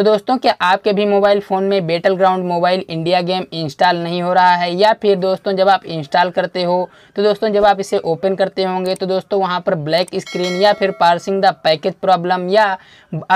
तो दोस्तों क्या आपके भी मोबाइल फ़ोन में battle ground mobile India game install नहीं हो रहा है या फिर दोस्तों जब आप इंस्टॉल करते हो तो दोस्तों जब आप इसे ओपन करते होंगे तो दोस्तों वहाँ पर ब्लैक स्क्रीन या फिर पार्सिंग द पैकेज प्रॉब्लम या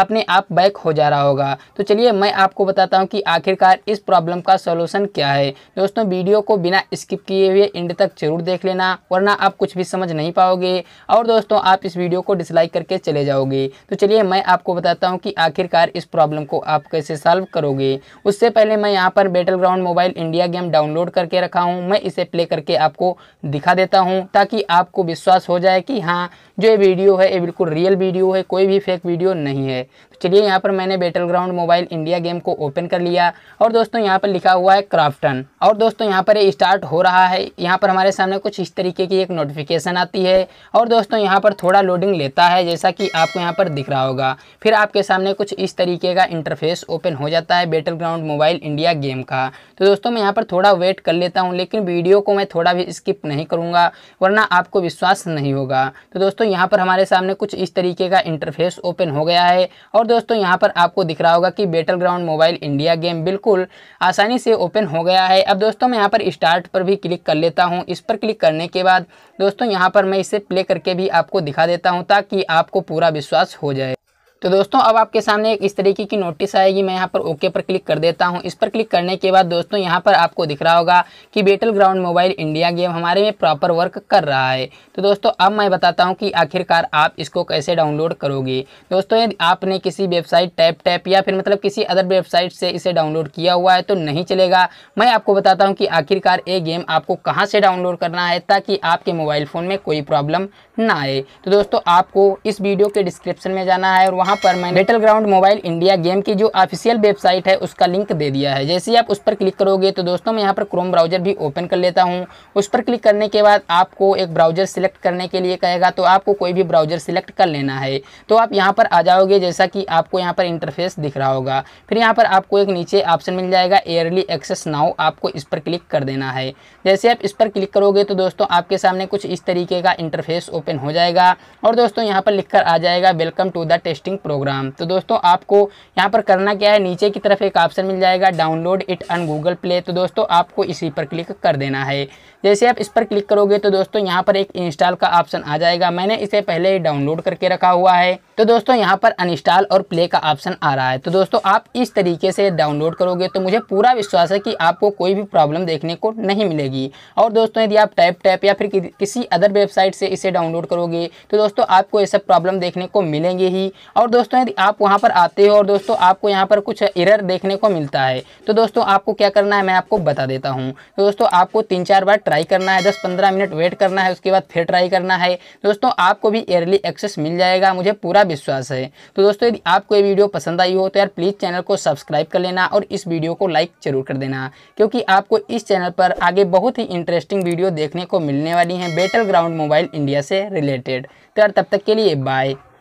अपने आप बैक हो जा रहा होगा तो चलिए मैं आपको बताता हूँ कि आखिरकार इस प्रॉब्लम का सोल्यूशन क्या है दोस्तों वीडियो को बिना स्किप किए हुए एंड तक जरूर देख लेना वरना आप कुछ भी समझ नहीं पाओगे और दोस्तों आप इस वीडियो को डिसलाइक करके चले जाओगे तो चलिए मैं आपको बताता हूँ कि आखिरकार इस प्रॉब्लम को को आप कैसे सॉल्व करोगे उससे पहले मैं यहाँ पर battle ground mobile India game download करके रखा हूँ मैं इसे प्ले करके आपको दिखा देता हूँ ताकि आपको विश्वास हो जाए कि हाँ जो ये वीडियो है ये बिल्कुल रियल वीडियो है कोई भी फेक वीडियो नहीं है चलिए यहाँ पर मैंने battle ground mobile India game को ओपन कर लिया और दोस्तों यहाँ पर लिखा हुआ है क्राफ्टन और दोस्तों यहाँ पर स्टार्ट हो रहा है यहाँ पर हमारे सामने कुछ इस तरीके की एक नोटिफिकेशन आती है और दोस्तों यहाँ पर थोड़ा लोडिंग लेता है जैसा कि आपको यहाँ पर दिख रहा होगा फिर आपके सामने कुछ इस तरीके का इंटरफेस ओपन हो जाता है battle ground mobile India game का तो दोस्तों मैं यहाँ पर थोड़ा वेट कर लेता हूँ लेकिन वीडियो को मैं थोड़ा भी स्किप नहीं करूँगा वरना आपको विश्वास नहीं होगा तो दोस्तों यहाँ पर हमारे सामने कुछ इस तरीके का इंटरफेस ओपन हो गया है और और दोस्तों यहाँ पर आपको दिख रहा होगा कि battle ground mobile India game बिल्कुल आसानी से ओपन हो गया है अब दोस्तों मैं यहाँ पर स्टार्ट पर भी क्लिक कर लेता हूँ इस पर क्लिक करने के बाद दोस्तों यहाँ पर मैं इसे प्ले करके भी आपको दिखा देता हूँ ताकि आपको पूरा विश्वास हो जाए तो दोस्तों अब आपके सामने एक इस तरीके की नोटिस आएगी मैं यहाँ पर ओके पर क्लिक कर देता हूँ इस पर क्लिक करने के बाद दोस्तों यहाँ पर आपको दिख रहा होगा कि battle ground mobile India game हमारे में प्रॉपर वर्क कर रहा है तो दोस्तों अब मैं बताता हूँ कि आखिरकार आप इसको कैसे डाउनलोड करोगे दोस्तों यदि आपने किसी वेबसाइट टैप टैप या फिर मतलब किसी अदर वेबसाइट से इसे डाउनलोड किया हुआ है तो नहीं चलेगा मैं आपको बताता हूँ कि आखिरकार ये गेम आपको कहाँ से डाउनलोड करना है ताकि आपके मोबाइल फ़ोन में कोई प्रॉब्लम ना आए तो दोस्तों आपको इस वीडियो के डिस्क्रिप्शन में जाना है और वहाँ यहाँ पर मैंने battle ground mobile India game की जो ऑफिशियल वेबसाइट है उसका लिंक दे दिया है जैसे ही आप उस पर क्लिक करोगे तो दोस्तों मैं यहाँ पर क्रोम ब्राउजर भी ओपन कर लेता हूँ उस पर क्लिक करने के बाद आपको एक ब्राउजर सिलेक्ट करने के लिए कहेगा तो आपको कोई भी ब्राउजर सिलेक्ट कर लेना है तो आप यहाँ पर आ जाओगे जैसा कि आपको यहाँ पर इंटरफेस दिख रहा होगा फिर यहाँ पर आपको एक नीचे ऑप्शन मिल जाएगा एयरली एक्सेस नाउ आपको इस पर क्लिक कर देना है जैसे आप इस पर क्लिक करोगे तो दोस्तों आपके सामने कुछ इस तरीके का इंटरफेस ओपन हो जाएगा और दोस्तों यहाँ पर लिखकर आ जाएगा welcome to the testing program तो दोस्तों आपको यहाँ पर करना क्या है नीचे की तरफ एक ऑप्शन मिल जाएगा download it on Google Play तो दोस्तों आपको इसी पर क्लिक कर देना है जैसे आप इस पर क्लिक करोगे तो दोस्तों यहाँ पर एक इंस्टॉल का ऑप्शन आ जाएगा मैंने इसे पहले ही डाउनलोड करके रखा हुआ है तो दोस्तों यहाँ पर अनइंस्टॉल और प्ले का ऑप्शन आ रहा है तो दोस्तों आप इस तरीके से डाउनलोड करोगे तो मुझे पूरा विश्वास है कि आपको कोई भी प्रॉब्लम देखने को नहीं मिलेगी और दोस्तों यदि आप टैप टैप या फिर किसी अदर वेबसाइट से इसे डाउनलोड करोगे तो दोस्तों आपको ये सब प्रॉब्लम देखने को मिलेंगे ही और और दोस्तों यदि आप वहाँ पर आते हो और दोस्तों आपको यहाँ पर कुछ इरर देखने को मिलता है तो दोस्तों आपको क्या करना है मैं आपको बता देता हूँ तो दोस्तों आपको तीन चार बार ट्राई करना है दस पंद्रह मिनट वेट करना है उसके बाद फिर ट्राई करना है दोस्तों आपको भी एयरली एक्सेस मिल जाएगा मुझे पूरा विश्वास है तो दोस्तों यदि आपको ये वीडियो पसंद आई हो तो यार प्लीज़ चैनल को सब्सक्राइब कर लेना और इस वीडियो को लाइक जरूर कर देना क्योंकि आपको इस चैनल पर आगे बहुत ही इंटरेस्टिंग वीडियो देखने को मिलने वाली हैं बैटल ग्राउंड मोबाइल इंडिया से रिलेटेड तो यार तब तक के लिए बाय